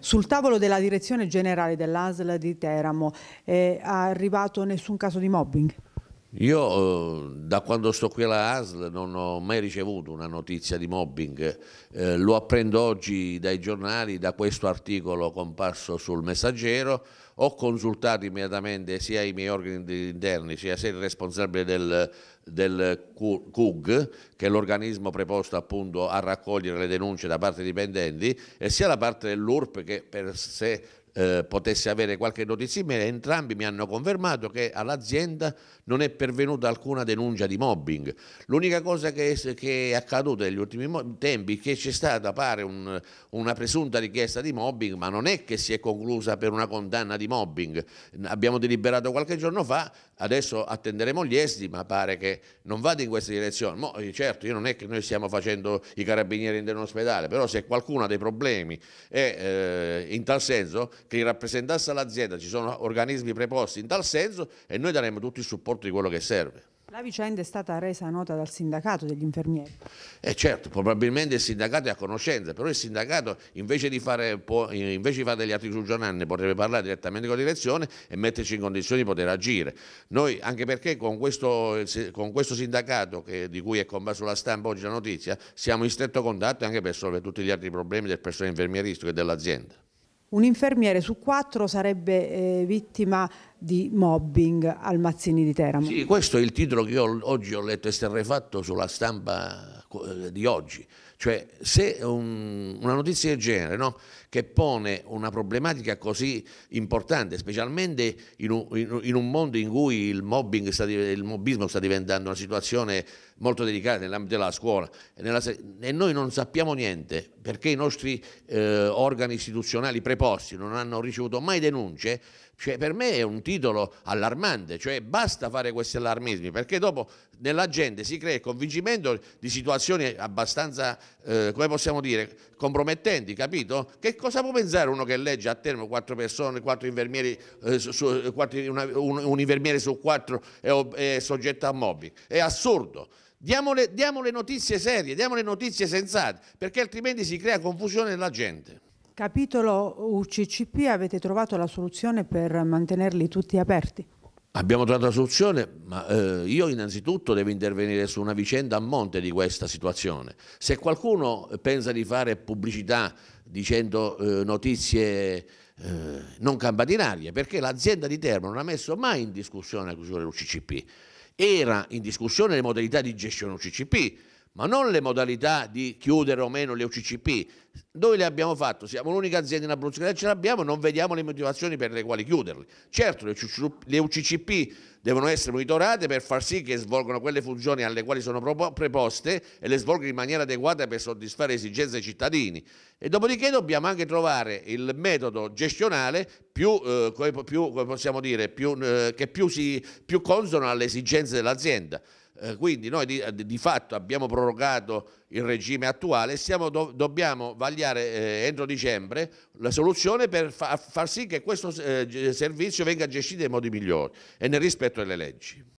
Sul tavolo della direzione generale dell'ASL di Teramo eh, è arrivato nessun caso di mobbing? Io eh, da quando sto qui alla ASL non ho mai ricevuto una notizia di mobbing, eh, lo apprendo oggi dai giornali, da questo articolo comparso sul messaggero, ho consultato immediatamente sia i miei organi interni sia, sia il responsabile del, del CUG, che è l'organismo preposto appunto a raccogliere le denunce da parte dei dipendenti, e sia la parte dell'URP che per sé eh, potesse avere qualche notizia in merito, entrambi mi hanno confermato che all'azienda non è pervenuta alcuna denuncia di mobbing. L'unica cosa che è, che è, accaduta negli ultimi tempi è che c'è stata, pare, un, una presunta richiesta di mobbing, ma non è che si è conclusa per una condanna di mobbing. Abbiamo deliberato qualche giorno fa, adesso attenderemo gli esiti, ma pare che non vada in questa direzione. Mo, eh, certo, io non è che noi stiamo facendo i carabinieri in un ospedale, però se qualcuno ha dei problemi e eh, in tal senso che rappresentasse l'azienda, ci sono organismi preposti in tal senso e noi daremo tutto il supporto di quello che serve. La vicenda è stata resa nota dal sindacato degli infermieri. Eh certo, probabilmente il sindacato è a conoscenza, però il sindacato invece di fare, invece di fare degli altri sul potrebbe parlare direttamente con la direzione e metterci in condizioni di poter agire. Noi, anche perché con questo, con questo sindacato che, di cui è comparso la stampa oggi la notizia, siamo in stretto contatto anche per risolvere tutti gli altri problemi del personale infermieristico e dell'azienda un infermiere su quattro sarebbe eh, vittima di mobbing al Mazzini di Teramo. Sì, questo è il titolo che io oggi ho letto esterrefatto sulla stampa eh, di oggi. Cioè, se un, una notizia del genere no, che pone una problematica così importante, specialmente in un, in, un mondo in cui il, mobbing sta, il mobbismo sta diventando una situazione molto delicata nell'ambito della scuola nella, e noi non sappiamo niente perché i nostri eh, organi istituzionali preposti non hanno ricevuto mai denunce, cioè per me è un titolo allarmante, cioè basta fare questi allarmismi perché dopo nella gente si crea il convincimento di situazioni abbastanza, eh, come possiamo dire, compromettenti, capito? Che cosa può pensare uno che legge a termine quattro persone, quattro infermieri, eh, su, quattro, una, un, un, infermiere su quattro è, è soggetto a mobbing? È assurdo. Diamo le, diamo le notizie serie, diamo le notizie sensate, perché altrimenti si crea confusione nella gente. Capitolo UCCP, avete trovato la soluzione per mantenerli tutti aperti? Abbiamo trovato la soluzione, ma eh, io innanzitutto devo intervenire su una vicenda a monte di questa situazione. Se qualcuno pensa di fare pubblicità dicendo eh, notizie eh, non campaninarie, perché l'azienda di Termo non ha messo mai in discussione la chiusura dell'UCCP, era in discussione le modalità di gestione UCCP, ma non le modalità di chiudere o meno le UCCP. Noi le abbiamo fatte, siamo l'unica azienda in Abruzzo che ce l'abbiamo, non vediamo le motivazioni per le quali chiuderle. Certo, le UCCP devono essere monitorate per far sì che svolgano quelle funzioni alle quali sono preposte e le svolgano in maniera adeguata per soddisfare le esigenze dei cittadini. E dopodiché dobbiamo anche trovare il metodo gestionale più, eh, più, dire, più, eh, che più, si, più consono alle esigenze dell'azienda. Eh, quindi noi di, eh, di, fatto abbiamo prorogato il regime attuale e siamo, do, dobbiamo vagliare eh, entro dicembre la soluzione per fa, far sì che questo eh, servizio venga gestito in modi migliori e nel rispetto delle leggi.